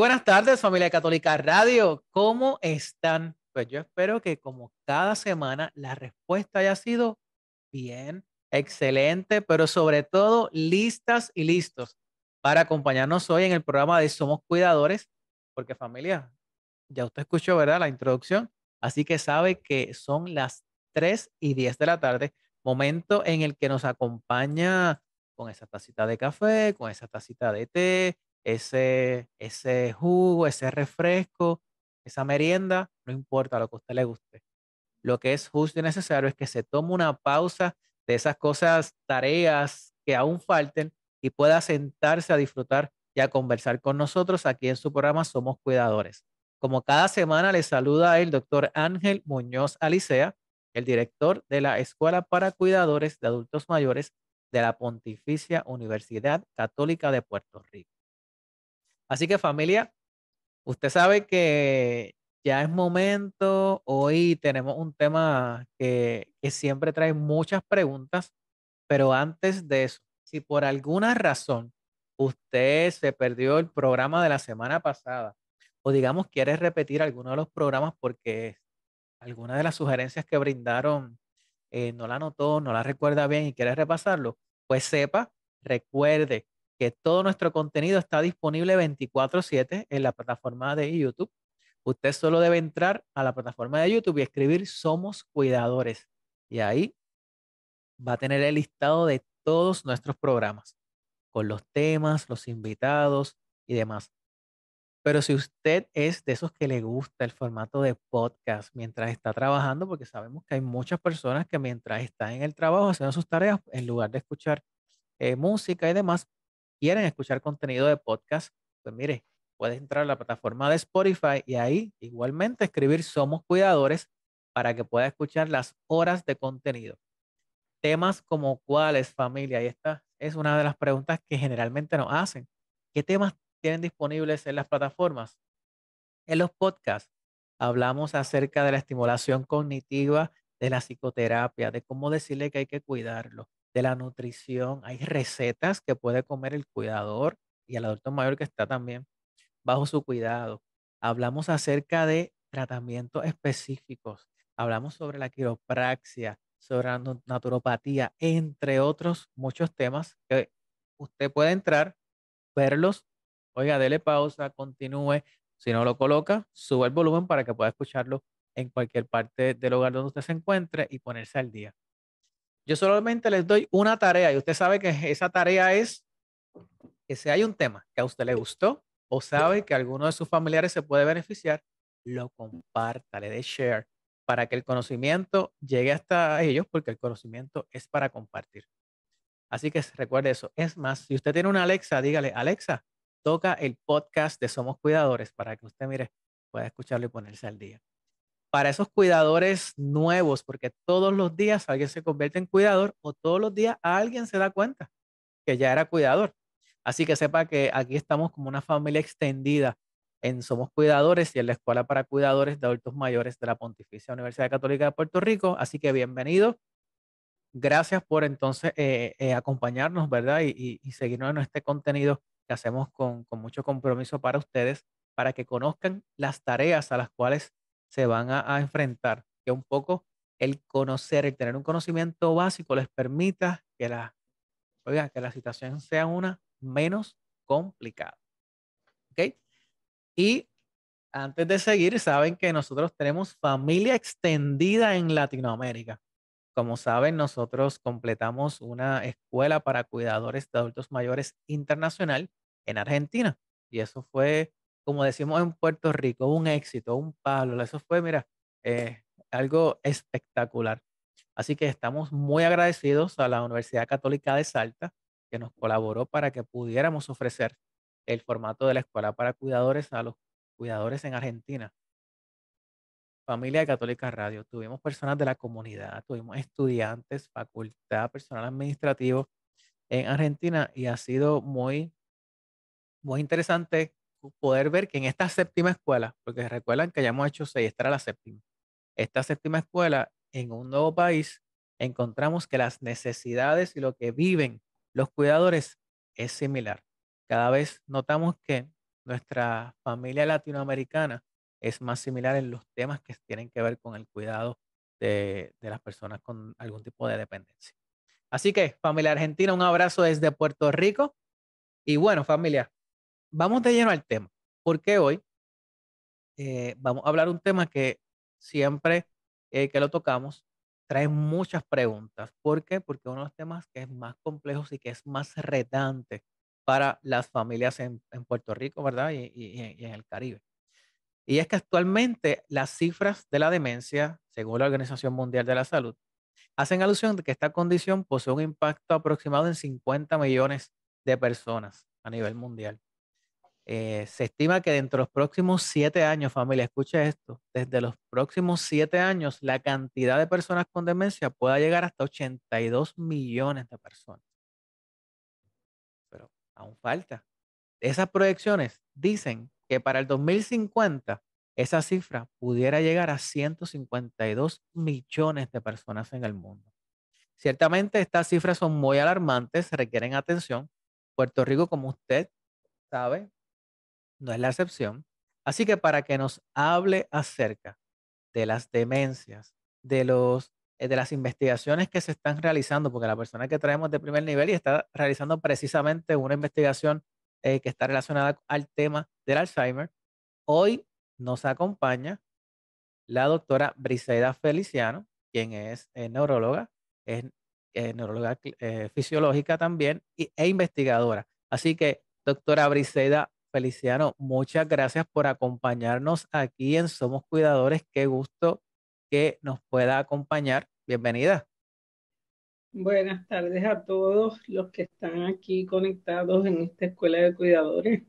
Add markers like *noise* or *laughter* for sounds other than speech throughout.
buenas tardes, familia Católica Radio. ¿Cómo están? Pues yo espero que como cada semana la respuesta haya sido bien, excelente, pero sobre todo listas y listos para acompañarnos hoy en el programa de Somos Cuidadores, porque familia, ya usted escuchó, ¿verdad? La introducción, así que sabe que son las 3 y 10 de la tarde, momento en el que nos acompaña con esa tacita de café, con esa tacita de té, ese, ese jugo, ese refresco, esa merienda, no importa lo que a usted le guste. Lo que es justo y necesario es que se tome una pausa de esas cosas, tareas que aún falten y pueda sentarse a disfrutar y a conversar con nosotros aquí en su programa Somos Cuidadores. Como cada semana le saluda el doctor Ángel Muñoz Alicea, el director de la Escuela para Cuidadores de Adultos Mayores de la Pontificia Universidad Católica de Puerto Rico. Así que familia, usted sabe que ya es momento, hoy tenemos un tema que, siempre trae muchas preguntas, pero antes de eso, si por alguna razón usted se perdió el programa de la semana pasada o digamos quiere repetir alguno de los programas porque alguna de las sugerencias que brindaron eh, no la notó, no la recuerda bien y quiere repasarlo, pues sepa, recuerde que todo nuestro contenido está disponible 24/7 en la plataforma de YouTube. Usted solo debe entrar a la plataforma de YouTube y escribir Somos Cuidadores. Y ahí va a tener el listado de todos nuestros programas, con los temas, los invitados y demás. Pero si usted es de esos que le gusta el formato de podcast mientras está trabajando, porque sabemos que hay muchas personas que mientras están en el trabajo haciendo sus tareas, en lugar de escuchar eh, música y demás, quieren escuchar contenido de podcast, pues mire, puedes entrar a la plataforma de Spotify y ahí igualmente escribir Somos Cuidadores para que pueda escuchar las horas de contenido. Temas como cuáles, familia, y esta es una de las preguntas que generalmente nos hacen. ¿Qué temas tienen disponibles en las plataformas? En los podcasts hablamos acerca de la estimulación cognitiva, de la psicoterapia, de cómo decirle que hay que cuidarlo, de la nutrición, hay recetas que puede comer el cuidador y el adulto mayor que está también bajo su cuidado. Hablamos acerca de tratamientos específicos, hablamos sobre la quiropraxia, sobre la naturopatía, entre otros muchos temas que usted puede entrar, verlos, oiga, dele pausa, continúe, si no lo coloca, suba el volumen para que pueda escucharlo en cualquier parte del hogar donde usted se encuentre y ponerse al día. Yo solamente les doy una tarea y usted sabe que esa tarea es que si hay un tema que a usted le gustó o sabe que alguno de sus familiares se puede beneficiar, lo comparta, le dé share para que el conocimiento llegue hasta ellos, porque el conocimiento es para compartir. Así que recuerde eso. Es más, si usted tiene una Alexa, dígale, Alexa, toca el podcast de Somos Cuidadores para que usted, mire, pueda escucharlo y ponerse al día para esos cuidadores nuevos, porque todos los días alguien se convierte en cuidador o todos los días alguien se da cuenta que ya era cuidador. Así que sepa que aquí estamos como una familia extendida en Somos Cuidadores y en la Escuela para Cuidadores de Adultos Mayores de la Pontificia Universidad Católica de Puerto Rico. Así que bienvenido. Gracias por entonces eh, eh, acompañarnos, ¿verdad? Y, seguirnos en este contenido que hacemos con, con mucho compromiso para ustedes, para que conozcan las tareas a las cuales se van a, enfrentar, que un poco el conocer, el tener un conocimiento básico les permita que la, que la situación sea una menos complicada. ¿Ok? Y antes de seguir, saben que nosotros tenemos familia extendida en Latinoamérica. Como saben, nosotros completamos una escuela para cuidadores de adultos mayores internacional en Argentina. Y eso fue como decimos en Puerto Rico, un éxito, un palo. Eso fue, mira, eh, algo espectacular. Así que estamos muy agradecidos a la Universidad Católica de Salta, que nos colaboró para que pudiéramos ofrecer el formato de la escuela para cuidadores a los cuidadores en Argentina. Familia de Católica Radio, tuvimos personas de la comunidad, tuvimos estudiantes, facultad, personal administrativo en Argentina y ha sido muy, muy interesante poder ver que en esta séptima escuela, porque recuerdan que ya hemos hecho seis, esta la séptima, esta séptima escuela en un nuevo país, encontramos que las necesidades y lo que viven los cuidadores es similar. Cada vez notamos que nuestra familia latinoamericana es más similar en los temas que tienen que ver con el cuidado de, de las personas con algún tipo de dependencia. Así que, familia argentina, un abrazo desde Puerto Rico. Y bueno, familia, vamos de lleno al tema, porque hoy eh, vamos a hablar un tema que siempre eh, que lo tocamos trae muchas preguntas. ¿Por qué? Porque uno de los temas que es más complejo y que es más redante para las familias en, Puerto Rico, ¿verdad? Y, y en el Caribe. Y es que actualmente las cifras de la demencia, según la Organización Mundial de la Salud, hacen alusión de que esta condición posee un impacto aproximado en 50 millones de personas a nivel mundial. Eh, se estima que dentro de los próximos siete años, familia, escucha esto, desde los próximos siete años, la cantidad de personas con demencia pueda llegar hasta 82 millones de personas. Pero aún falta. Esas proyecciones dicen que para el 2050 esa cifra pudiera llegar a 152 millones de personas en el mundo. Ciertamente estas cifras son muy alarmantes, requieren atención. Puerto Rico, como usted sabe, no es la excepción. Así que para que nos hable acerca de las demencias, de, los, eh, de las investigaciones que se están realizando, porque la persona que traemos de primer nivel y está realizando precisamente una investigación eh, que está relacionada al tema del Alzheimer, hoy nos acompaña la doctora Briseida Feliciano, quien es eh, neuróloga, es neuróloga fisiológica también y, e investigadora. Así que, doctora Briseida, Feliciano, muchas gracias por acompañarnos aquí en Somos Cuidadores. Qué gusto que nos pueda acompañar. Bienvenida. Buenas tardes a todos los que están aquí conectados en esta Escuela de Cuidadores.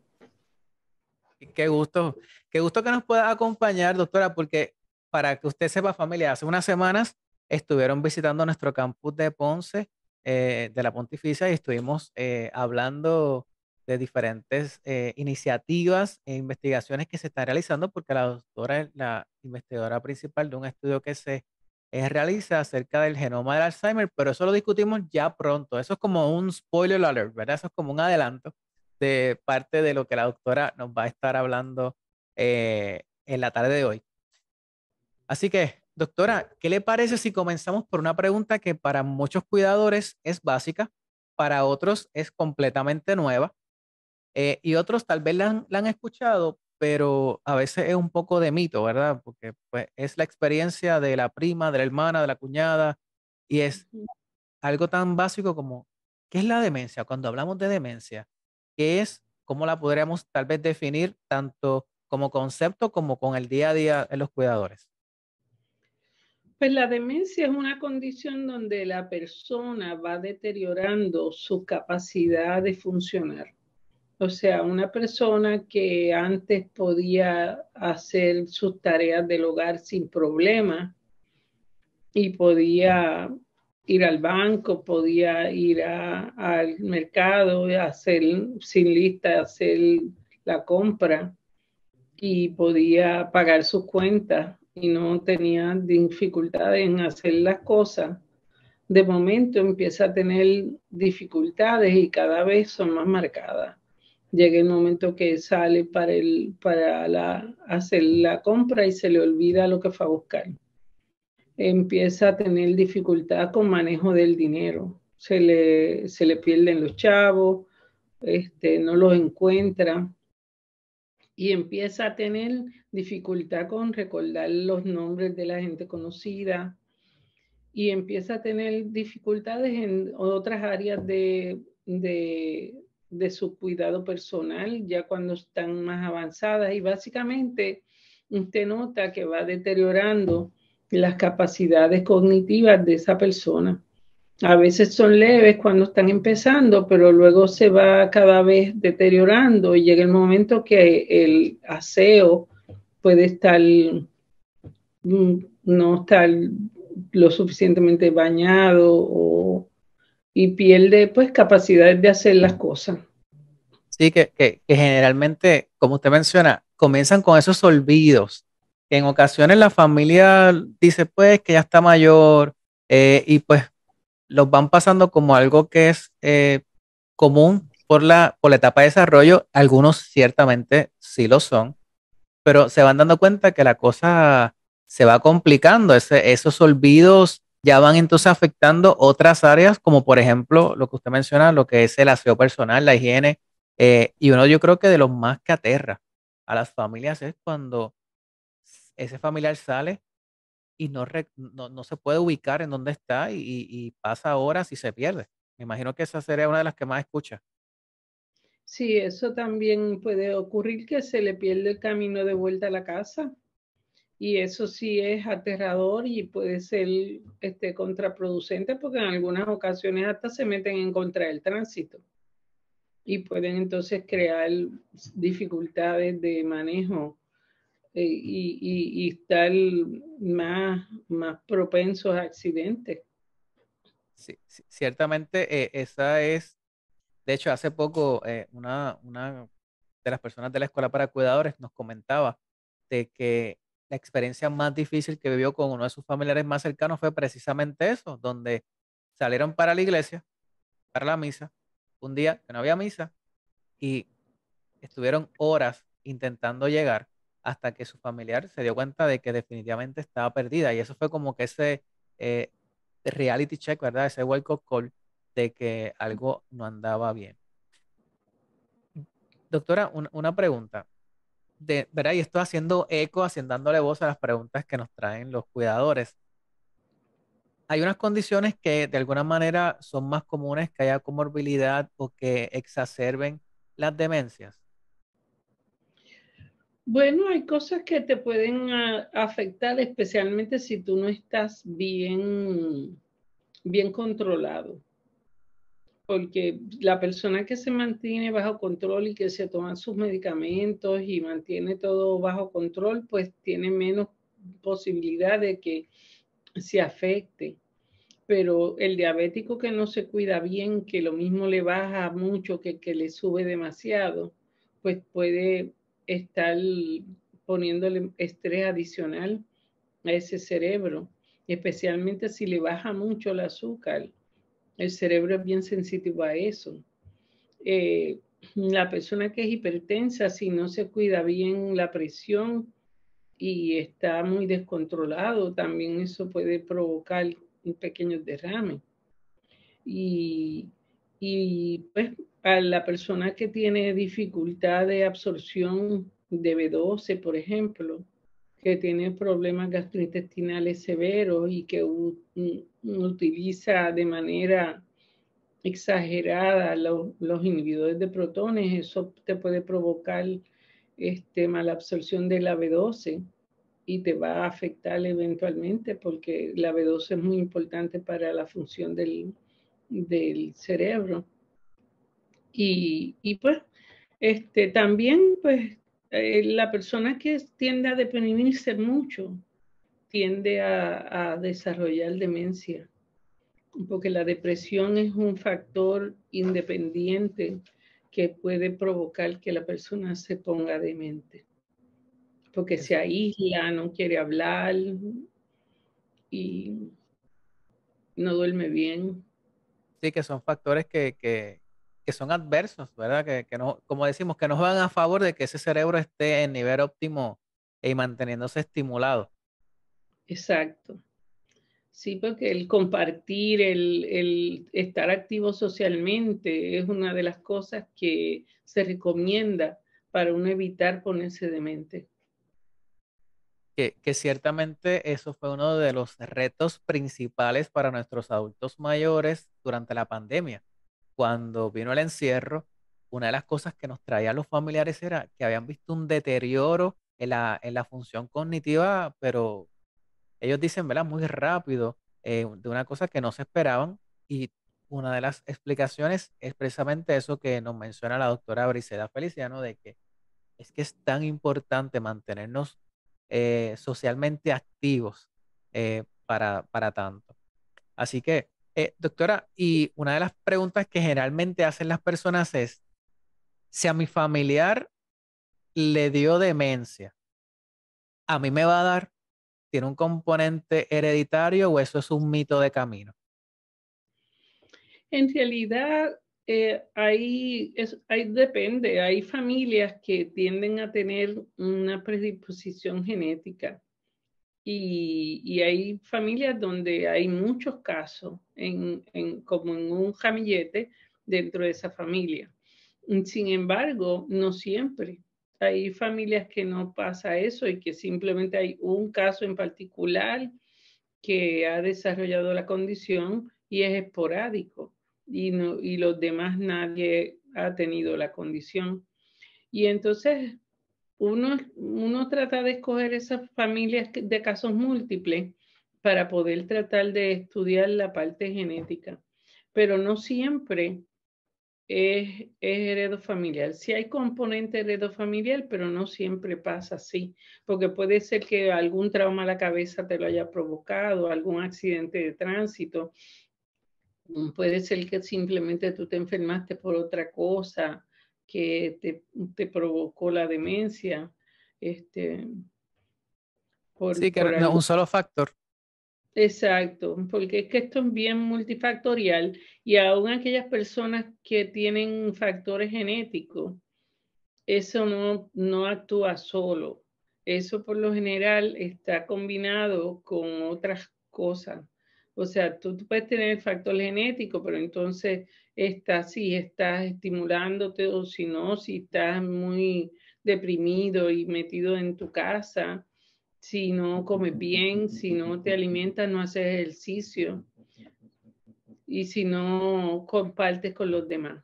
Qué gusto, qué gusto que nos pueda acompañar, doctora, porque para que usted sepa, familia, hace unas semanas estuvieron visitando nuestro campus de Ponce, eh, de la Pontificia, y estuvimos eh, hablando de diferentes eh, iniciativas e investigaciones que se están realizando, porque la doctora es la investigadora principal de un estudio que se eh, realiza acerca del genoma del Alzheimer, pero eso lo discutimos ya pronto. Eso es como un spoiler alert, ¿verdad? Eso es como un adelanto de parte de lo que la doctora nos va a estar hablando eh, en la tarde de hoy. Así que, doctora, ¿qué le parece si comenzamos por una pregunta que para muchos cuidadores es básica, para otros es completamente nueva? Eh, y otros tal vez la, han, escuchado, pero a veces es un poco de mito, ¿verdad? Porque pues, es la experiencia de la prima, de la hermana, de la cuñada, y es algo tan básico como, ¿qué es la demencia? Cuando hablamos de demencia, ¿qué es? ¿Cómo la podríamos tal vez definir tanto como concepto como con el día a día en los cuidadores? Pues la demencia es una condición donde la persona va deteriorando su capacidad de funcionar o sea, una persona que antes podía hacer sus tareas del hogar sin problema y podía ir al banco, podía ir al mercado, hacer sin lista, hacer la compra y podía pagar sus cuentas y no tenía dificultades en hacer las cosas. De momento empieza a tener dificultades y cada vez son más marcadas llega el momento que sale para, el, para la, hacer la compra y se le olvida lo que fue a buscar. Empieza a tener dificultad con manejo del dinero. Se le, se le pierden los chavos, este, no los encuentra y empieza a tener dificultad con recordar los nombres de la gente conocida y empieza a tener dificultades en otras áreas de, de de su cuidado personal ya cuando están más avanzadas y básicamente usted nota que va deteriorando las capacidades cognitivas de esa persona. A veces son leves cuando están empezando, pero luego se va cada vez deteriorando y llega el momento que el aseo puede estar, mm, no estar lo suficientemente bañado o y pierde pues capacidad de hacer las cosas. Sí, que, que, generalmente, como usted menciona, comienzan con esos olvidos. Que en ocasiones la familia dice pues que ya está mayor eh, y pues los van pasando como algo que es eh, común por la, por la etapa de desarrollo. Algunos ciertamente sí lo son, pero se van dando cuenta que la cosa se va complicando. Ese, esos olvidos ya van entonces afectando otras áreas, como por ejemplo lo que usted menciona, lo que es el aseo personal, la higiene, eh, y uno yo creo que de los más que aterra a las familias es cuando ese familiar sale y no, se puede ubicar en dónde está y, y pasa horas y se pierde. Me imagino que esa sería una de las que más escucha. Sí, eso también puede ocurrir que se le pierde el camino de vuelta a la casa y eso sí es aterrador y puede ser este, contraproducente porque en algunas ocasiones hasta se meten en contra del tránsito y pueden entonces crear dificultades de manejo eh, y, y, estar más, más propensos a accidentes. Sí, ciertamente eh, esa es, de hecho hace poco eh, una, una de las personas de la Escuela para Cuidadores nos comentaba de que la experiencia más difícil que vivió con uno de sus familiares más cercanos fue precisamente eso, donde salieron para la iglesia, para la misa, un día que no había misa, y estuvieron horas intentando llegar hasta que su familiar se dio cuenta de que definitivamente estaba perdida. Y eso fue como que ese eh, reality check, ¿verdad? Ese wake call de que algo no andaba bien. Doctora, una pregunta de, Y estoy haciendo eco, haciendo dándole voz a las preguntas que nos traen los cuidadores. Hay unas condiciones que de alguna manera son más comunes que haya comorbilidad o que exacerben las demencias. Bueno, hay cosas que te pueden ah, afectar, especialmente si tú no estás bien, bien controlado porque la persona que se mantiene bajo control y que se toman sus medicamentos y mantiene todo bajo control, pues tiene menos posibilidad de que se afecte. Pero el diabético que no se cuida bien, que lo mismo le baja mucho, que, que le sube demasiado, pues puede estar poniéndole estrés adicional a ese cerebro, especialmente si le baja mucho el azúcar el cerebro es bien sensitivo a eso. Eh, la persona que es hipertensa, si no se cuida bien la presión y está muy descontrolado, también eso puede provocar pequeños derrames. Y, y pues a la persona que tiene dificultad de absorción de B12, por ejemplo, que tiene problemas gastrointestinales severos y que mm, utiliza de manera exagerada los, inhibidores de protones, eso te puede provocar este, de la B12 y te va a afectar eventualmente porque la B12 es muy importante para la función del, del cerebro. Y, y pues este, también pues eh, la persona que tiende a deprimirse mucho tiende a, desarrollar demencia, porque la depresión es un factor independiente que puede provocar que la persona se ponga demente, porque se aísla, no quiere hablar y no duerme bien. Sí, que son factores que, que son adversos, ¿verdad? Que, que no, como decimos, que nos van a favor de que ese cerebro esté en nivel óptimo y manteniéndose estimulado. Exacto. Sí, porque el compartir, el, el, estar activo socialmente es una de las cosas que se recomienda para uno evitar ponerse demente. Que, que ciertamente eso fue uno de los retos principales para nuestros adultos mayores durante la pandemia cuando vino el encierro, una de las cosas que nos traían los familiares era que habían visto un deterioro en la, en la función cognitiva, pero ellos dicen, ¿verdad? Muy rápido, eh, de una cosa que no se esperaban. Y una de las explicaciones es precisamente eso que nos menciona la doctora Briseda Feliciano, de que es que es tan importante mantenernos eh, socialmente activos eh, para, para tanto. Así que eh, doctora, y una de las preguntas que generalmente hacen las personas es, si a mi familiar le dio demencia, ¿a mí me va a dar? ¿Tiene un componente hereditario o eso es un mito de camino? En realidad, eh, depende, hay familias que tienden a tener una predisposición genética. Y, hay familias donde hay muchos casos, en, como en un jamillete dentro de esa familia. Sin embargo, no siempre. Hay familias que no pasa eso y que simplemente hay un caso en particular que ha desarrollado la condición y es esporádico y, no, y los demás nadie ha tenido la condición. Y entonces uno, uno trata de escoger esas familias de casos múltiples para poder tratar de estudiar la parte genética, pero no siempre es, es heredo familiar. Si hay componente heredo familiar, pero no siempre pasa así, porque puede ser que algún trauma a la cabeza te lo haya provocado, algún accidente de tránsito, puede ser que simplemente tú te enfermaste por otra cosa, que te, provocó la demencia. Este, por, sí, que un solo factor. Exacto, porque es que esto es bien multifactorial y aún aquellas personas que tienen factores genéticos, eso no, no actúa solo. Eso por lo general está combinado con otras cosas. O sea, tú puedes tener el factor genético, pero entonces estás, si estás estimulándote o si no, si estás muy deprimido y metido en tu casa, si no comes bien, si no te alimentas, no haces ejercicio y si no compartes con los demás.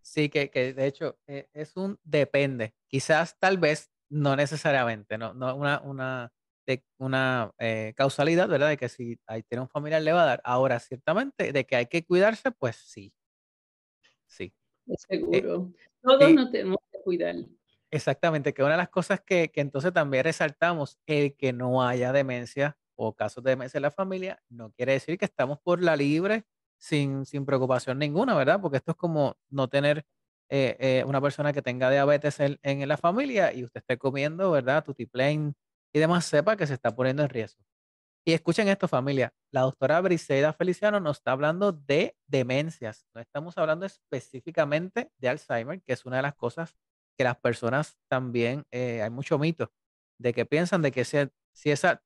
Sí, que, de hecho eh, es un depende. Quizás, tal vez, no necesariamente, no, no una, una, una eh, causalidad, ¿verdad? De que si ahí tiene un familiar le va a dar. Ahora, ciertamente, de que hay que cuidarse, pues sí. Sí. Eh, seguro. Todos eh, nos tenemos que cuidar. Exactamente, que una de las cosas que, entonces también resaltamos, el que no haya demencia o casos de demencia en la familia, no quiere decir que estamos por la libre sin, sin preocupación ninguna, ¿verdad? Porque esto es como no tener eh, una persona que tenga diabetes en, en, la familia y usted esté comiendo, ¿verdad? Tutiplén y demás, sepa que se está poniendo en riesgo. Y escuchen esto, familia. La doctora Briseida Feliciano nos está hablando de demencias. No estamos hablando específicamente de Alzheimer, que es una de las cosas que las personas también, eh, hay mucho mito de que piensan de que si,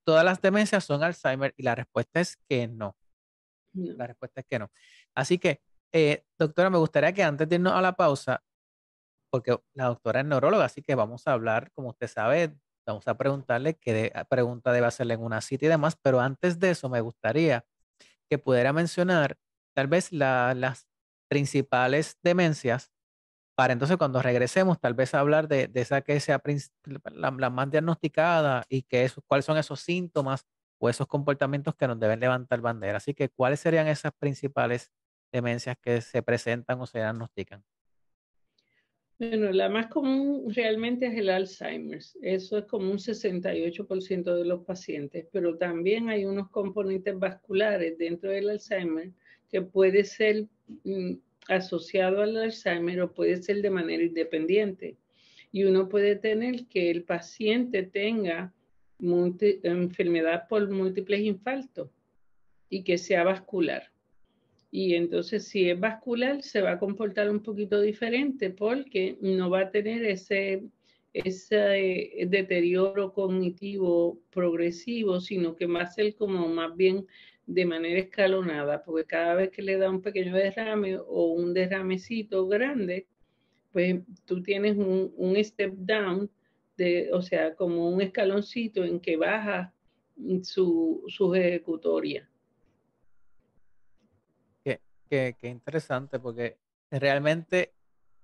todas las demencias son Alzheimer y la respuesta es que no. La respuesta es que no. Así que, eh, doctora, me gustaría que antes de irnos a la pausa, porque la doctora es neuróloga, así que vamos a hablar, como usted sabe, Vamos a preguntarle qué ah, pregunta debe hacerle en una cita y demás, pero antes de eso me gustaría que pudiera mencionar tal vez las principales demencias para entonces cuando regresemos tal vez hablar de, esa que sea la, más diagnosticada y que es cuáles son esos síntomas o esos comportamientos que nos deben levantar bandera. Así que, ¿cuáles serían esas principales demencias que se presentan o se diagnostican? Bueno, la más común realmente es el Alzheimer's. Eso es como un 68% de los pacientes, pero también hay unos componentes vasculares dentro del Alzheimer que puede ser mm, asociado al Alzheimer o puede ser de manera independiente. Y uno puede tener que el paciente tenga enfermedad por múltiples infartos y que sea vascular. Y entonces si es vascular se va a comportar un poquito diferente porque no va a tener ese, ese eh, deterioro cognitivo progresivo, sino que va a ser como más bien de manera escalonada, porque cada vez que le da un pequeño derrame o un derramecito grande, pues tú tienes un, un step down, de, o sea, como un escaloncito en que baja su, sus ejecutoria Qué, interesante, porque realmente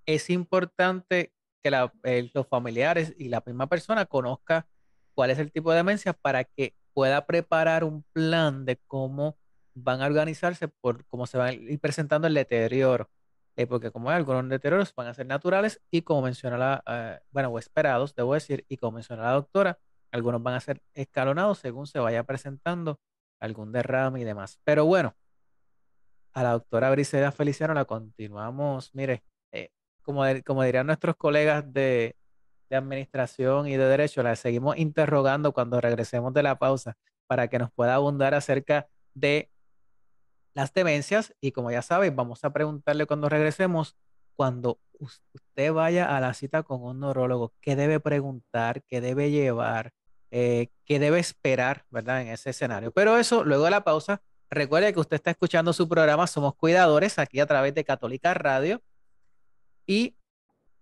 es importante que eh, los familiares y la misma persona conozca cuál es el tipo de demencia para que pueda preparar un plan de cómo van a organizarse por cómo se van a ir presentando el deterioro. Eh, porque como hay algunos deterioros van a ser naturales y como menciona la, eh, bueno, o esperados, debo decir, y como menciona la doctora, algunos van a ser escalonados según se vaya presentando algún derrame y demás. Pero bueno, a la doctora briseda Feliciano la continuamos, mire, eh, como, como dirían nuestros colegas de, de Administración y de Derecho, la seguimos interrogando cuando regresemos de la pausa para que nos pueda abundar acerca de las demencias y como ya sabéis, vamos a preguntarle cuando regresemos, cuando usted vaya a la cita con un neurólogo, ¿qué debe preguntar? ¿Qué debe llevar? Eh, ¿Qué debe esperar, verdad? En ese escenario. Pero eso, luego de la pausa, Recuerde que usted está escuchando su programa Somos Cuidadores aquí a través de Católica Radio. Y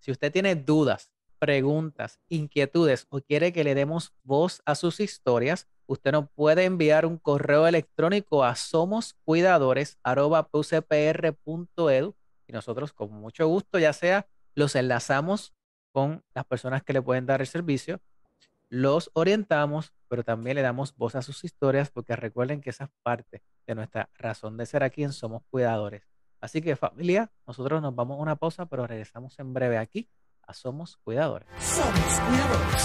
si usted tiene dudas, preguntas, inquietudes o quiere que le demos voz a sus historias, usted nos puede enviar un correo electrónico a somoscuidadores.pucpr.edu y nosotros con mucho gusto, ya sea, los enlazamos con las personas que le pueden dar el servicio los orientamos, pero también le damos voz a sus historias porque recuerden que esa es parte de nuestra razón de ser aquí en Somos Cuidadores. Así que familia, nosotros nos vamos a una pausa, pero regresamos en breve aquí a Somos Cuidadores. Somos Cuidadores.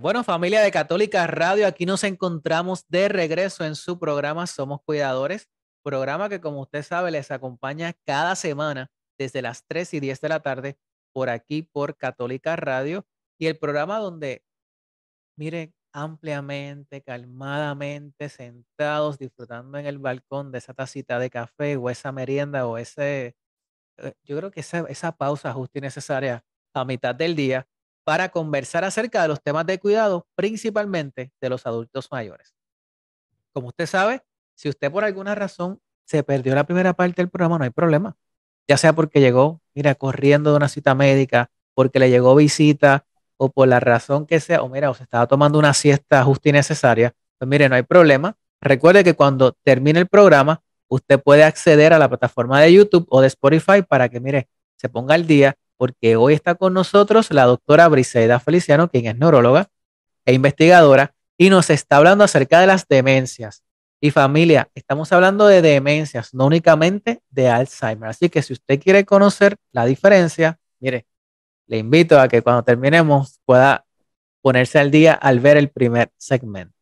Bueno, familia de Católica Radio, aquí nos encontramos de regreso en su programa Somos Cuidadores, programa que como usted sabe les acompaña cada semana desde las 3 y 10 de la tarde por aquí por Católica Radio y el programa donde, miren, ampliamente, calmadamente, sentados, disfrutando en el balcón de esa tacita de café o esa merienda o ese, eh, yo creo que esa, pausa justa y necesaria a mitad del día para conversar acerca de los temas de cuidado, principalmente de los adultos mayores. Como usted sabe, si usted por alguna razón se perdió la primera parte del programa, no hay problema. Ya sea porque llegó, mira, corriendo de una cita médica, porque le llegó visita o por la razón que sea, o mira, o se estaba tomando una siesta justa y necesaria, pues mire, no hay problema. Recuerde que cuando termine el programa, usted puede acceder a la plataforma de YouTube o de Spotify para que, mire, se ponga al día, porque hoy está con nosotros la doctora Briseida Feliciano, quien es neuróloga e investigadora, y nos está hablando acerca de las demencias. Y familia, estamos hablando de demencias, no únicamente de Alzheimer. Así que si usted quiere conocer la diferencia, mire, le invito a que cuando terminemos pueda ponerse al día al ver el primer segmento.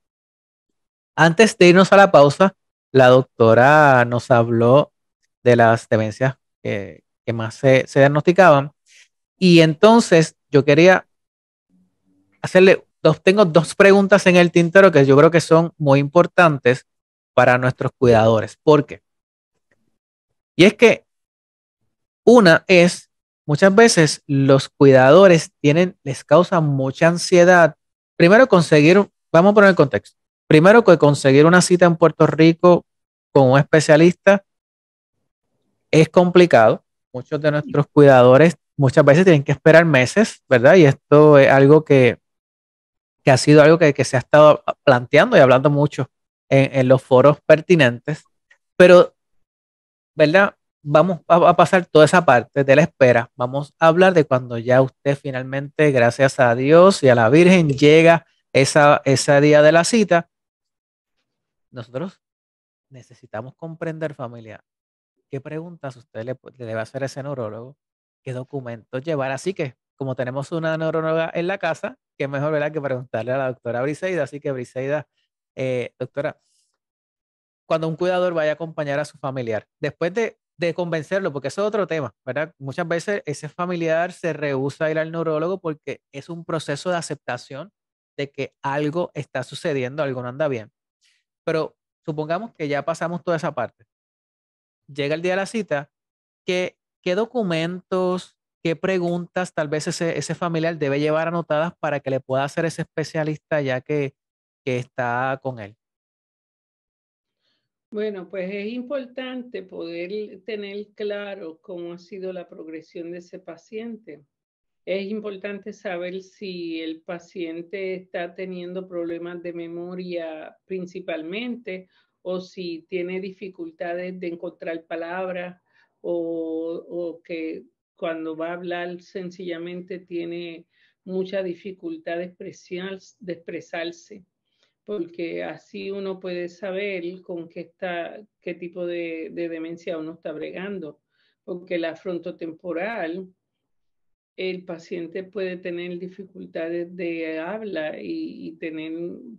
Antes de irnos a la pausa, la doctora nos habló de las demencias que, más se, diagnosticaban. Y entonces yo quería hacerle, tengo dos preguntas en el tintero que yo creo que son muy importantes para nuestros cuidadores. ¿Por qué? Y es que una es muchas veces los cuidadores tienen, les causa mucha ansiedad. Primero conseguir, vamos a poner el contexto. Primero que conseguir una cita en Puerto Rico con un especialista es complicado. Muchos de nuestros cuidadores muchas veces tienen que esperar meses, ¿verdad? Y esto es algo que, ha sido algo que, se ha estado planteando y hablando mucho en, en los foros pertinentes. Pero, ¿verdad? vamos a, pasar toda esa parte de la espera. Vamos a hablar de cuando ya usted finalmente, gracias a Dios y a la Virgen, llega esa, ese día de la cita. Nosotros necesitamos comprender, familia, qué preguntas usted le, debe hacer a ese neurólogo, qué documentos llevar. Así que, como tenemos una neuróloga en la casa, qué mejor ¿verdad? que preguntarle a la doctora Briseida. Así que, Briseida, eh, doctora, cuando un cuidador vaya a acompañar a su familiar, después de de convencerlo, porque eso es otro tema, ¿verdad? Muchas veces ese familiar se rehúsa a ir al neurólogo porque es un proceso de aceptación de que algo está sucediendo, algo no anda bien. Pero supongamos que ya pasamos toda esa parte. Llega el día de la cita, ¿qué, qué documentos, qué preguntas tal vez ese, ese familiar debe llevar anotadas para que le pueda hacer ese especialista ya que está con él? Bueno, pues es importante poder tener claro cómo ha sido la progresión de ese paciente. Es importante saber si el paciente está teniendo problemas de memoria principalmente o si tiene dificultades de encontrar palabras o, que cuando va a hablar sencillamente tiene mucha dificultad de expresarse porque así uno puede saber con qué, está, qué tipo de, demencia uno está bregando, porque la frontotemporal, el paciente puede tener dificultades de habla y, y, tener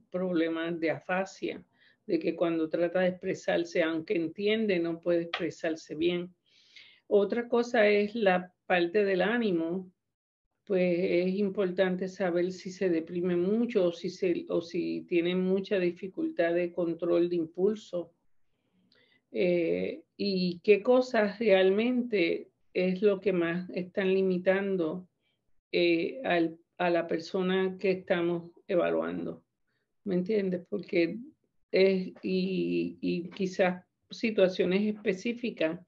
problemas de afasia, de que cuando trata de expresarse, aunque entiende, no puede expresarse bien. Otra cosa es la parte del ánimo, pues es importante saber si se deprime mucho o si, se, o si tiene mucha dificultad de control de impulso. Eh, y qué cosas realmente es lo que más están limitando eh, a la persona que estamos evaluando. ¿Me entiendes? Porque es, y, y quizás situaciones específicas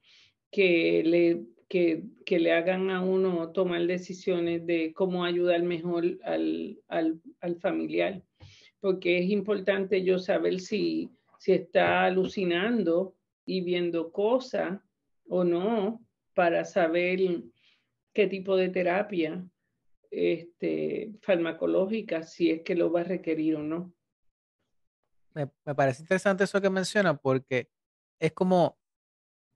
que le que, que, le hagan a uno tomar decisiones de cómo ayudar mejor al, al, al familiar, porque es importante yo saber si, si está alucinando y viendo cosas o no para saber qué tipo de terapia este, farmacológica, si es que lo va a requerir o no. Me, me parece interesante eso que menciona porque es como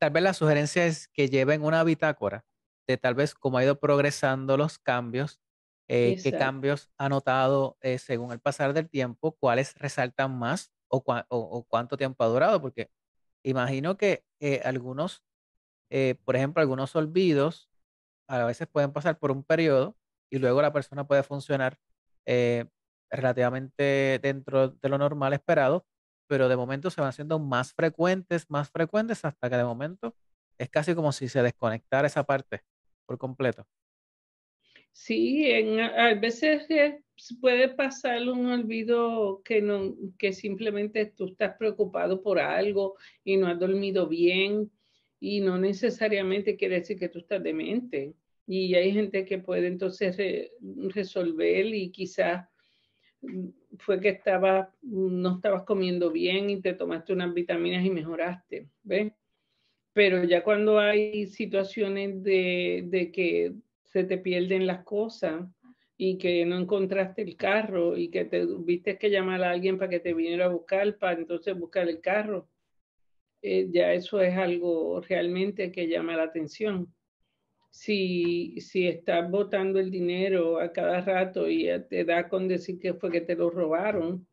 tal vez la sugerencia es que lleven una bitácora de tal vez cómo ha ido progresando los cambios, eh, qué cambios ha notado eh, según el pasar del tiempo, cuáles resaltan más o, cuánto tiempo ha durado, porque imagino que eh, algunos, por ejemplo, algunos olvidos a veces pueden pasar por un periodo y luego la persona puede funcionar relativamente dentro de lo normal esperado, pero de momento se van haciendo más frecuentes, más frecuentes, hasta que de momento es casi como si se desconectara esa parte por completo. Sí, en, a veces puede pasar un olvido que, no, que simplemente tú estás preocupado por algo y no has dormido bien y no necesariamente quiere decir que tú estás demente. Y hay gente que puede entonces resolver y quizás fue que estaba, no estabas comiendo bien y te tomaste unas vitaminas y mejoraste, ¿ves? Pero ya cuando hay situaciones de, de que se te pierden las cosas y que no encontraste el carro y que te tuviste que llamar a alguien para que te viniera a buscar, para entonces buscar el carro, eh, ya eso es algo realmente que llama la atención si, si estás botando el dinero a cada rato y te da con decir que fue que te lo robaron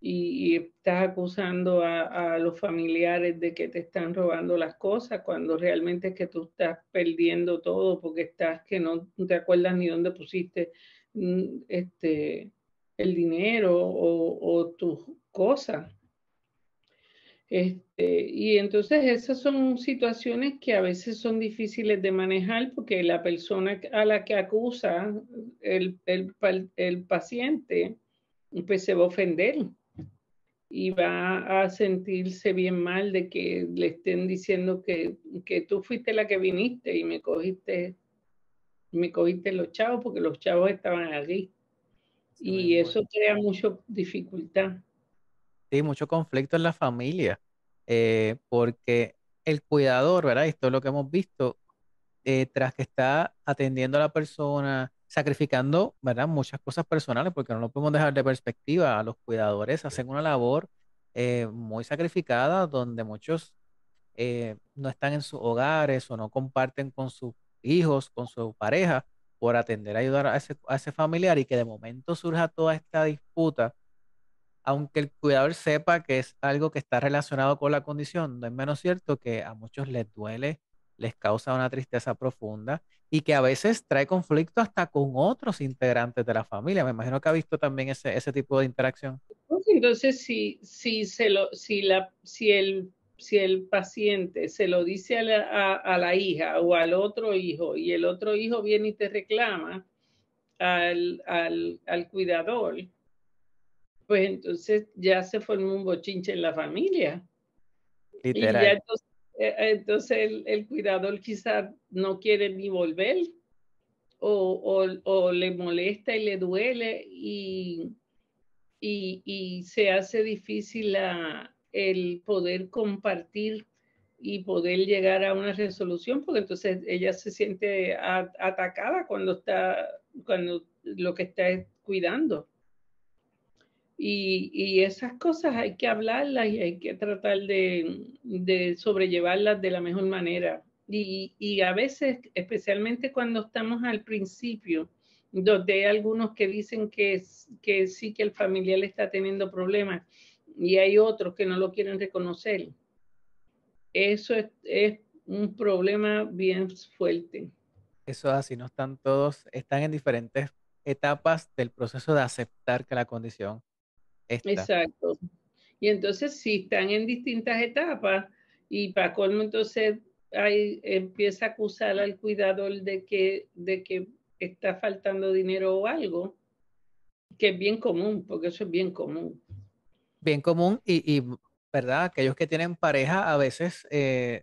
y, estás acusando a, a, los familiares de que te están robando las cosas cuando realmente es que tú estás perdiendo todo porque estás que no te acuerdas ni dónde pusiste mm, este, el dinero o, o tus cosas. Este, y entonces esas son situaciones que a veces son difíciles de manejar porque la persona a la que acusa el, paciente, pues se va a ofender y va a sentirse bien mal de que le estén diciendo que, que tú fuiste la que viniste y me cogiste, me cogiste los chavos porque los chavos estaban allí. y eso crea mucha dificultad. Sí, mucho conflicto en la familia. Eh, porque el cuidador, ¿verdad? Esto es lo que hemos visto, eh, tras que está atendiendo a la persona, sacrificando, ¿verdad? Muchas cosas personales, porque no lo podemos dejar de perspectiva. a Los cuidadores hacen una labor eh, muy sacrificada, donde muchos no están en sus hogares o no comparten con sus hijos, con su pareja, por atender, ayudar a a ese familiar y que de momento surja toda esta disputa aunque el cuidador sepa que es algo que está relacionado con la condición, no es menos cierto que a muchos les duele, les causa una tristeza profunda y que a veces trae conflicto hasta con otros integrantes de la familia. Me imagino que ha visto también ese, ese tipo de interacción. Entonces, si, si, se lo, si, la, si, el, si el paciente se lo dice a la, a la hija o al otro hijo y el otro hijo viene y te reclama al, al, al cuidador, pues entonces ya se formó un bochinche en la familia. Eh, eh, entonces, el, cuidador quizás no quiere ni volver o, o, le molesta y le duele y, y, y se hace difícil el poder compartir y poder llegar a una resolución, porque entonces ella se siente atacada cuando está, cuando lo que está cuidando. Y, esas cosas hay que hablarlas y hay que tratar de, sobrellevarlas de la mejor manera. Y, a veces, especialmente cuando estamos al principio, donde hay algunos que dicen que, sí que el familiar está teniendo problemas y hay otros que no lo quieren reconocer, eso es, es un problema bien fuerte. Eso es así, no están todos, están en diferentes etapas del proceso de aceptar que la condición Exacto. Y entonces, si están en distintas etapas, y para entonces empieza a acusar al cuidador de que, de que está faltando dinero o algo, que es bien común, porque eso es bien común. Bien común, y, ¿verdad? Aquellos que tienen pareja a veces eh,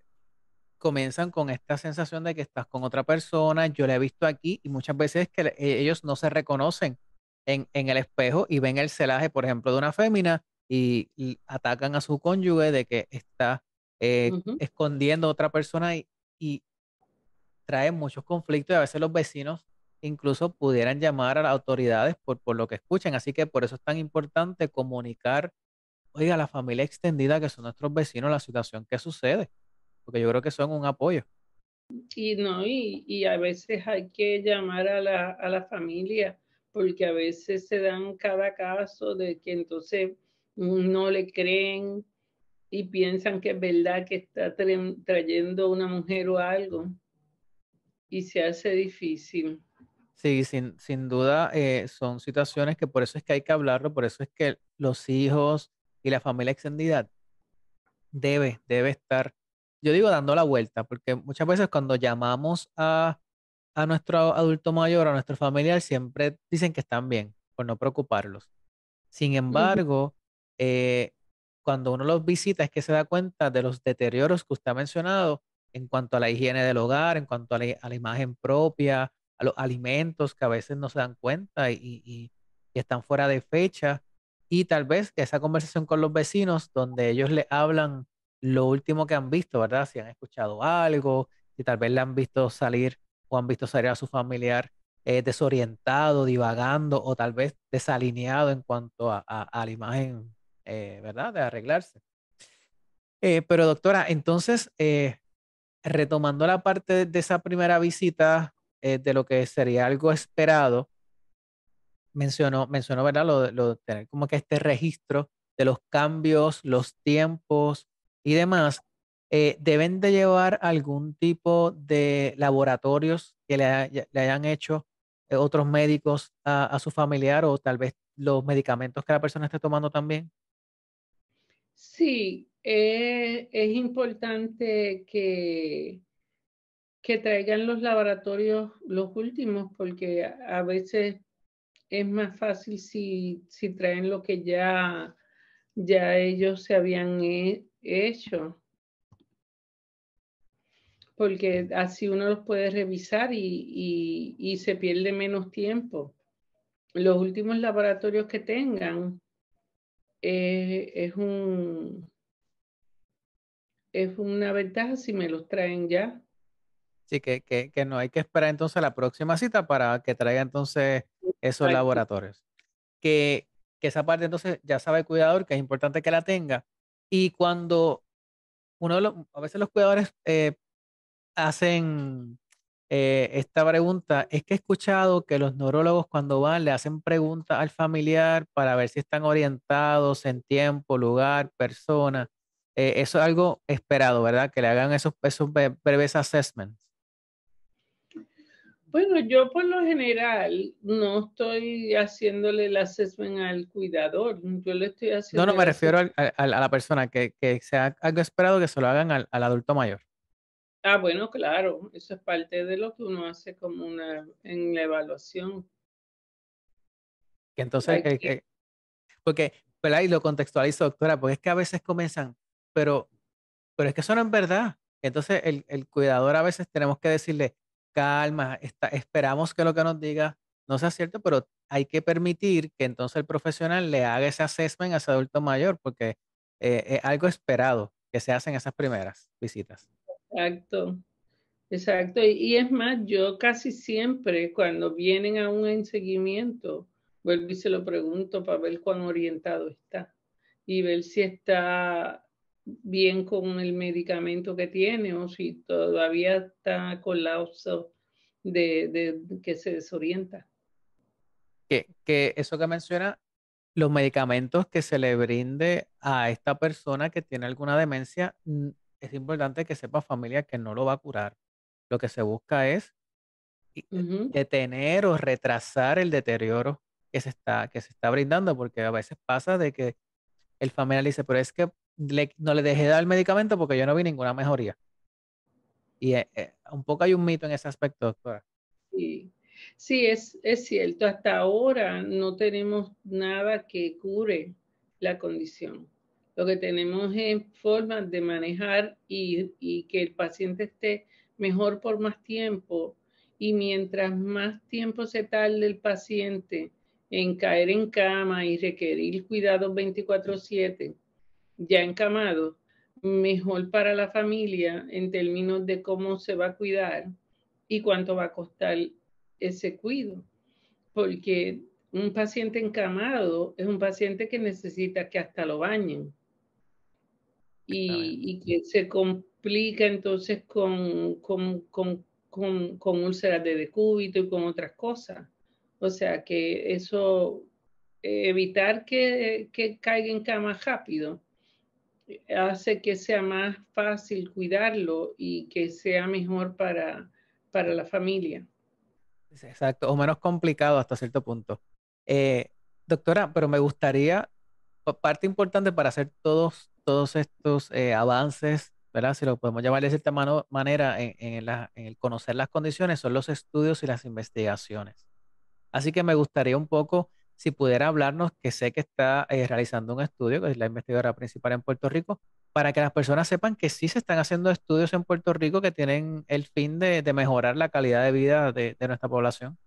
comienzan con esta sensación de que estás con otra persona. Yo la he visto aquí y muchas veces que ellos no se reconocen en, en el espejo y ven el celaje, por ejemplo, de una fémina y, atacan a su cónyuge de que está eh, escondiendo a otra persona y, y trae muchos conflictos y a veces los vecinos incluso pudieran llamar a las autoridades por, por lo que escuchan. Así que por eso es tan importante comunicar, oiga, a la familia extendida que son nuestros vecinos, la situación que sucede, porque yo creo que son un apoyo. Y no, y, y a veces hay que llamar a la, a la familia porque a veces se dan cada caso de que entonces no le creen y piensan que es verdad que está trayendo una mujer o algo y se hace difícil. Sí, sin, sin duda eh, son situaciones que por eso es que hay que hablarlo, por eso es que los hijos y la familia extendida debe, debe estar, yo digo dando la vuelta, porque muchas veces cuando llamamos a a nuestro adulto mayor, a nuestro familiar, siempre dicen que están bien, por no preocuparlos. Sin embargo, eh, cuando uno los visita es que se da cuenta de los deterioros que usted ha mencionado en cuanto a la higiene del hogar, en cuanto a la, imagen propia, a los alimentos que a veces no se dan cuenta y, están fuera de fecha. Y tal vez esa conversación con los vecinos donde ellos le hablan lo último que han visto, ¿verdad? Si han escuchado algo, si tal vez le han visto salir o han visto salir a su familiar eh, desorientado, divagando o tal vez desalineado en cuanto a, la imagen, eh, ¿verdad? De arreglarse. Eh, pero doctora, entonces, retomando la parte de esa primera visita de lo que sería algo esperado, mencionó, mencionó ¿verdad? Lo, lo, tener como que este registro de los cambios, los tiempos y demás. Eh, deben de llevar algún tipo de laboratorios que le, hayan hecho eh, otros médicos a, su familiar o tal vez los medicamentos que la persona esté tomando también? Sí, eh, es importante que, que traigan los laboratorios los últimos porque a veces es más fácil si, si traen lo que ya, ya ellos se habían hecho porque así uno los puede revisar y, y, se pierde menos tiempo. Los últimos laboratorios que tengan eh, es, un, es una ventaja si me los traen ya. Sí, que, que, que no hay que esperar entonces la próxima cita para que traiga entonces esos laboratorios. Que, que esa parte entonces ya sabe el cuidador que es importante que la tenga. Y cuando uno de los, a veces los cuidadores eh, hacen eh, esta pregunta, es que he escuchado que los neurólogos cuando van le hacen preguntas al familiar para ver si están orientados en tiempo, lugar, persona. Eh, eso es algo esperado, ¿verdad? Que le hagan esos, esos breves assessments. Bueno, yo por lo general no estoy haciéndole el assessment al cuidador, yo le estoy haciendo... No, no, me refiero a la persona, que, sea algo esperado que se lo hagan al adulto mayor. Ah, bueno, claro, eso es parte de lo que uno hace como una en la evaluación. entonces, eh, eh, porque, ¿verdad? Y lo contextualizo, doctora, porque es que a veces comienzan, pero, pero es que eso no es verdad. Entonces, el, el cuidador a veces tenemos que decirle, calma, esperamos que lo que nos diga no sea cierto, pero hay que permitir que entonces el profesional le haga ese assessment a ese adulto mayor, porque eh, es algo esperado que se hacen esas primeras visitas. Exacto, exacto. Y, es más, yo casi siempre cuando vienen a un seguimiento, vuelvo y se lo pregunto para ver cuán orientado está y ver si está bien con el medicamento que tiene o si todavía está colapso de, de que se desorienta. Que, que eso que menciona, los medicamentos que se le brinde a esta persona que tiene alguna demencia es importante que sepa familia que no lo va a curar. Lo que se busca es eh, detener o retrasar el deterioro que se, está, que se está brindando, porque a veces pasa de que el familiar dice, pero es que no le dejé dar el medicamento porque yo no vi ninguna mejoría. Y eh, eh, un poco hay un mito en ese aspecto, doctora. Sí, sí es, es cierto. Hasta ahora no tenemos nada que cure la condición. Lo que tenemos es formas de manejar y, que el paciente esté mejor por más tiempo. Y mientras más tiempo se tarde el paciente en caer en cama y requerir cuidado 24/7, ya encamado, mejor para la familia en términos de cómo se va a cuidar y cuánto va a costar ese cuidado. Porque un paciente encamado es un paciente que necesita que hasta lo bañen y, que se complica entonces con, con, úlceras de decúbito y con otras cosas. O sea que eso, eh, evitar que, caiga en cama rápido, eh, hace que sea más fácil cuidarlo y que sea mejor para, para la familia. Exacto, o menos complicado hasta cierto punto. Eh, doctora, pero me gustaría, parte importante para hacer todos todos estos eh, avances, ¿verdad? si lo podemos llamar de cierta manera, en, el conocer las condiciones, son los estudios y las investigaciones. Así que me gustaría un poco, si pudiera hablarnos, que sé que está eh, realizando un estudio, que es la investigadora principal en Puerto Rico, para que las personas sepan que sí se están haciendo estudios en Puerto Rico que tienen el fin de, mejorar la calidad de vida de nuestra población.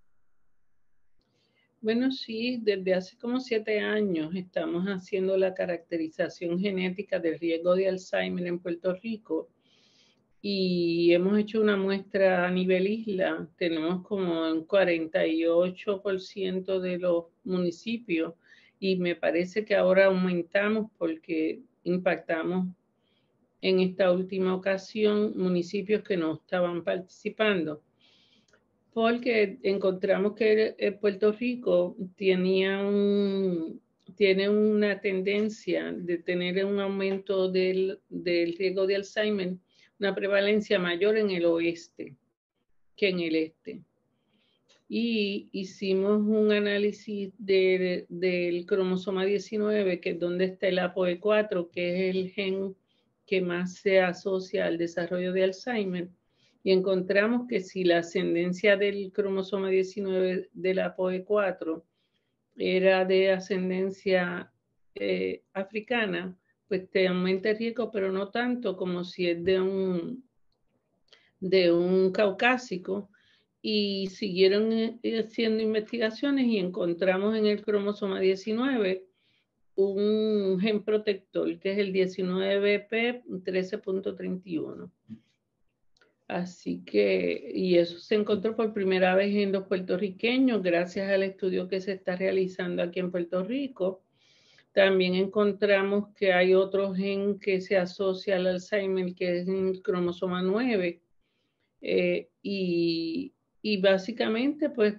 Bueno, sí, desde hace como siete años estamos haciendo la caracterización genética del riesgo de Alzheimer en Puerto Rico y hemos hecho una muestra a nivel isla. Tenemos como un 48% de los municipios y me parece que ahora aumentamos porque impactamos en esta última ocasión municipios que no estaban participando porque encontramos que eh, Puerto Rico tenía tiene una tendencia de tener un aumento del, riesgo de Alzheimer, una prevalencia mayor en el oeste que en el este. Y hicimos un análisis del cromosoma 19, que es donde está el APOE4, que es el gen que más se asocia al desarrollo de Alzheimer y encontramos que si la ascendencia del cromosoma 19 de la POE4 era de ascendencia eh, africana, pues te aumenta el riesgo, pero no tanto como si es de un, de un caucásico. Y siguieron eh, haciendo investigaciones y encontramos en el cromosoma 19 un gen protector, que es el 19 bp 1331 Así que, y eso se encontró por primera vez en los puertorriqueños, gracias al estudio que se está realizando aquí en Puerto Rico. También encontramos que hay otro gen que se asocia al Alzheimer, que es el cromosoma 9. Eh, y, y básicamente, pues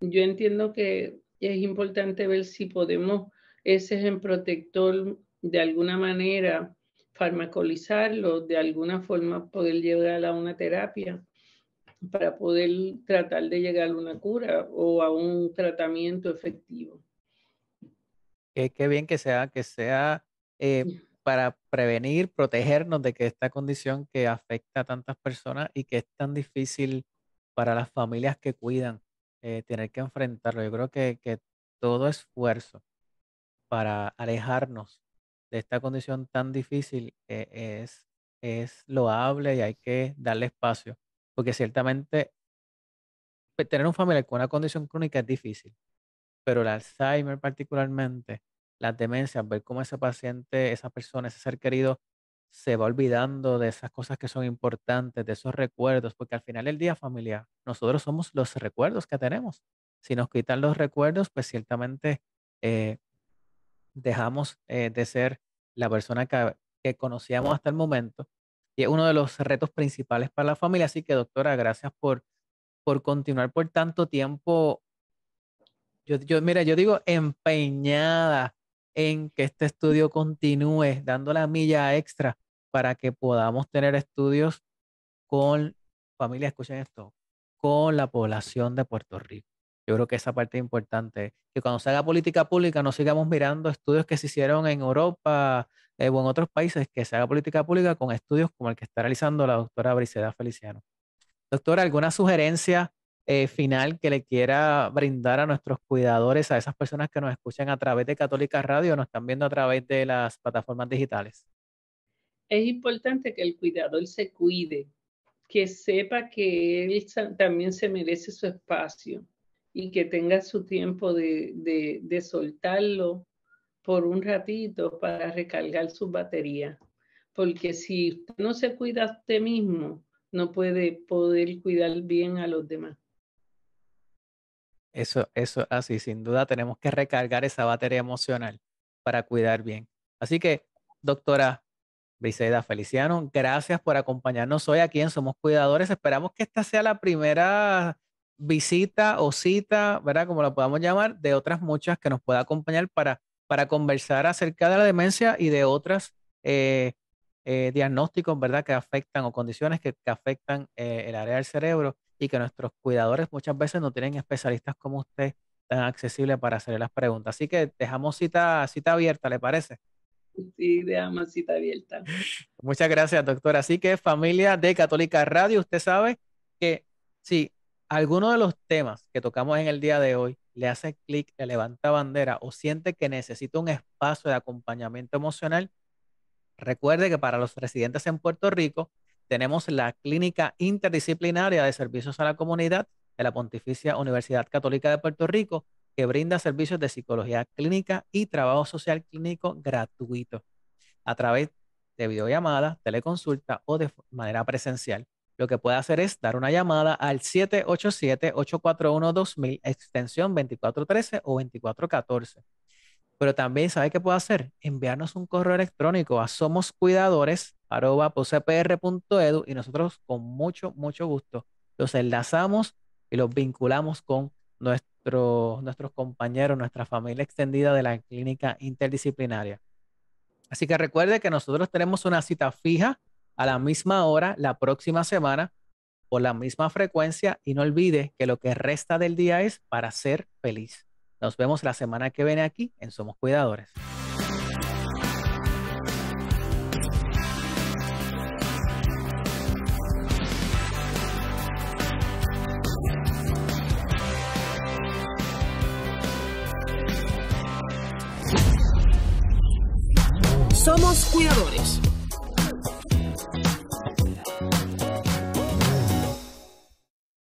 yo entiendo que es importante ver si podemos ese gen protector de alguna manera farmacolizarlo, de alguna forma poder llegar a una terapia para poder tratar de llegar a una cura o a un tratamiento efectivo. Qué, bien que sea, que sea eh, para prevenir, protegernos de que esta condición que afecta a tantas personas y que es tan difícil para las familias que cuidan eh, tener que enfrentarlo. Yo creo que, que todo esfuerzo para alejarnos de esta condición tan difícil eh, es, es loable y hay que darle espacio, porque ciertamente pues, tener un familiar con una condición crónica es difícil, pero el Alzheimer particularmente, las demencias, ver cómo ese paciente, esa persona, ese ser querido se va olvidando de esas cosas que son importantes, de esos recuerdos, porque al final del día familiar, nosotros somos los recuerdos que tenemos. Si nos quitan los recuerdos, pues ciertamente eh, dejamos eh, de ser la persona que, conocíamos hasta el momento. Y es uno de los retos principales para la familia. Así que, doctora, gracias por, por continuar por tanto tiempo. Yo, yo, mira, yo digo empeñada en que este estudio continúe dando la milla extra para que podamos tener estudios con familia, escuchen esto, con la población de Puerto Rico. Yo creo que esa parte es importante. Que cuando se haga política pública no sigamos mirando estudios que se hicieron en Europa eh, o en otros países, que se haga política pública con estudios como el que está realizando la doctora Briseda Feliciano. Doctora, ¿alguna sugerencia eh, final que le quiera brindar a nuestros cuidadores, a esas personas que nos escuchan a través de Católica Radio o nos están viendo a través de las plataformas digitales? Es importante que el cuidador se cuide, que sepa que él también se merece su espacio, y que tenga su tiempo de, de, soltarlo por un ratito para recargar su batería. Porque si no se cuida a usted mismo, no puede poder cuidar bien a los demás. Eso, eso así, sin duda tenemos que recargar esa batería emocional para cuidar bien. Así que, doctora Briseida Feliciano, gracias por acompañarnos hoy aquí en Somos Cuidadores. Esperamos que esta sea la primera visita o cita, ¿verdad? Como la podamos llamar, de otras muchas que nos pueda acompañar para, para conversar acerca de la demencia y de otras eh, eh, diagnósticos, ¿verdad? Que afectan o condiciones que, afectan eh, el área del cerebro y que nuestros cuidadores muchas veces no tienen especialistas como usted tan accesible para hacerle las preguntas. Así que dejamos cita, cita abierta, ¿le parece? Sí, dejamos cita abierta. *laughs* Muchas gracias, doctora. Así que familia de Católica Radio, usted sabe que sí alguno de los temas que tocamos en el día de hoy le hace clic, le levanta bandera o siente que necesita un espacio de acompañamiento emocional, recuerde que para los residentes en Puerto Rico tenemos la Clínica Interdisciplinaria de Servicios a la Comunidad de la Pontificia Universidad Católica de Puerto Rico, que brinda servicios de psicología clínica y trabajo social clínico gratuito a través de videollamada, teleconsulta o de manera presencial lo que puede hacer es dar una llamada al 787-841-2000, extensión 2413 o 2414. Pero también, ¿sabe qué puede hacer? Enviarnos un correo electrónico a somoscuidadores.edu y nosotros con mucho, mucho gusto los enlazamos y los vinculamos con nuestros compañeros, nuestra familia extendida de la clínica interdisciplinaria. Así que recuerde que nosotros tenemos una cita fija a la misma hora la próxima semana por la misma frecuencia y no olvide que lo que resta del día es para ser feliz. Nos vemos la semana que viene aquí en Somos Cuidadores.